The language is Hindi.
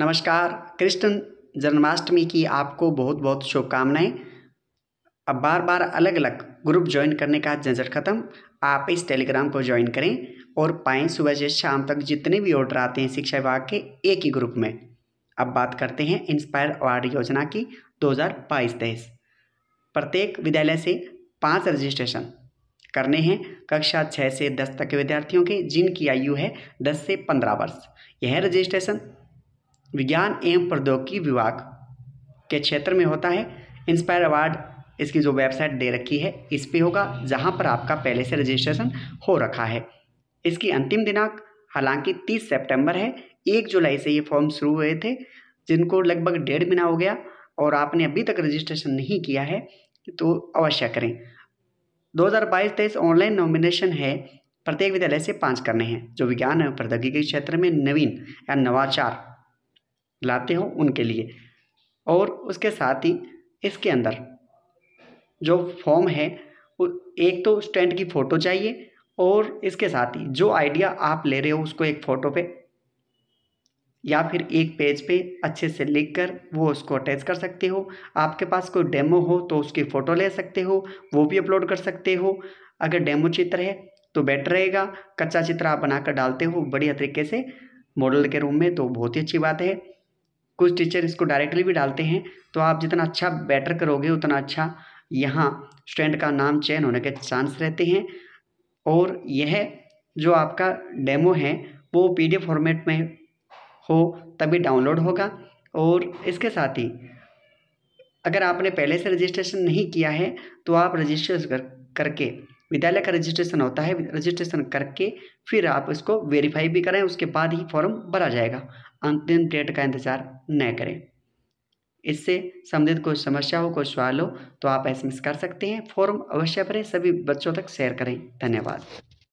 नमस्कार कृष्ण जन्माष्टमी की आपको बहुत बहुत शुभकामनाएं अब बार बार अलग अलग ग्रुप ज्वाइन करने का झंझट खत्म आप इस टेलीग्राम को ज्वाइन करें और पाएँ सुबह से शाम तक जितने भी ऑर्डर आते हैं शिक्षा विभाग के एक ही ग्रुप में अब बात करते हैं इंस्पायर अवार्ड योजना की 2022 तेईस प्रत्येक विद्यालय से पाँच रजिस्ट्रेशन करने हैं कक्षा छः से दस तक के विद्यार्थियों के जिनकी आयु है दस से पंद्रह वर्ष यह रजिस्ट्रेशन विज्ञान एवं प्रौद्योगिकी विभाग के क्षेत्र में होता है इंस्पायर अवार्ड इसकी जो वेबसाइट दे रखी है इस पर होगा जहाँ पर आपका पहले से रजिस्ट्रेशन हो रखा है इसकी अंतिम दिनांक हालांकि तीस सितंबर है एक जुलाई से ये फॉर्म शुरू हुए थे जिनको लगभग डेढ़ महीना हो गया और आपने अभी तक रजिस्ट्रेशन नहीं किया है तो अवश्य करें 2022-23 ऑनलाइन नॉमिनेशन है प्रत्येक विद्यालय से पाँच करने हैं जो विज्ञान एवं प्रौद्योगिकी क्षेत्र में नवीन या नवाचार लाते हो उनके लिए और उसके साथ ही इसके अंदर जो फॉर्म है एक तो स्टैंड की फ़ोटो चाहिए और इसके साथ ही जो आइडिया आप ले रहे हो उसको एक फ़ोटो पे या फिर एक पेज पे अच्छे से लिख कर वो उसको अटैच कर सकते हो आपके पास कोई डेमो हो तो उसकी फ़ोटो ले सकते हो वो भी अपलोड कर सकते हो अगर डेमो चित्र है तो बेटर रहेगा कच्चा चित्र आप बनाकर डालते हो बढ़िया तरीके से मॉडल के रूम में तो बहुत ही अच्छी बात है कुछ टीचर इसको डायरेक्टली भी डालते हैं तो आप जितना अच्छा बैटर करोगे उतना अच्छा यहाँ स्टूडेंट का नाम चयन होने के चांस रहते हैं और यह जो आपका डेमो है वो पीडीएफ फॉर्मेट में हो तभी डाउनलोड होगा और इसके साथ ही अगर आपने पहले से रजिस्ट्रेशन नहीं किया है तो आप रजिस्ट्रेशन कर करके विद्यालय का रजिस्ट्रेशन होता है रजिस्ट्रेशन करके फिर आप इसको वेरीफाई भी करें उसके बाद ही फॉर्म भरा जाएगा अंतिम डेट का इंतज़ार न करें इससे संबंधित कोई समस्या हो कोई सवाल हो तो आप एस कर सकते हैं फॉर्म अवश्य भरें सभी बच्चों तक शेयर करें धन्यवाद